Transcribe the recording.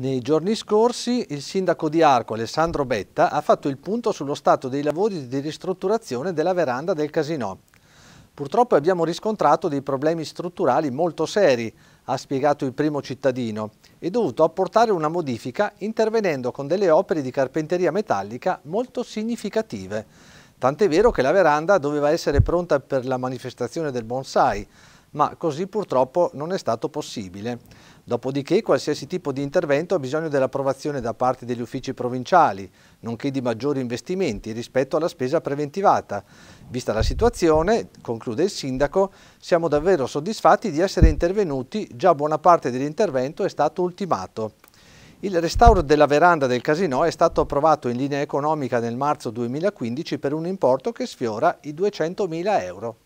Nei giorni scorsi il sindaco di Arco Alessandro Betta ha fatto il punto sullo stato dei lavori di ristrutturazione della veranda del casinò. Purtroppo abbiamo riscontrato dei problemi strutturali molto seri, ha spiegato il primo cittadino, e dovuto apportare una modifica intervenendo con delle opere di carpenteria metallica molto significative. Tant'è vero che la veranda doveva essere pronta per la manifestazione del bonsai, ma così purtroppo non è stato possibile. Dopodiché qualsiasi tipo di intervento ha bisogno dell'approvazione da parte degli uffici provinciali, nonché di maggiori investimenti rispetto alla spesa preventivata. Vista la situazione, conclude il sindaco, siamo davvero soddisfatti di essere intervenuti, già buona parte dell'intervento è stato ultimato. Il restauro della veranda del casino è stato approvato in linea economica nel marzo 2015 per un importo che sfiora i 200.000 euro.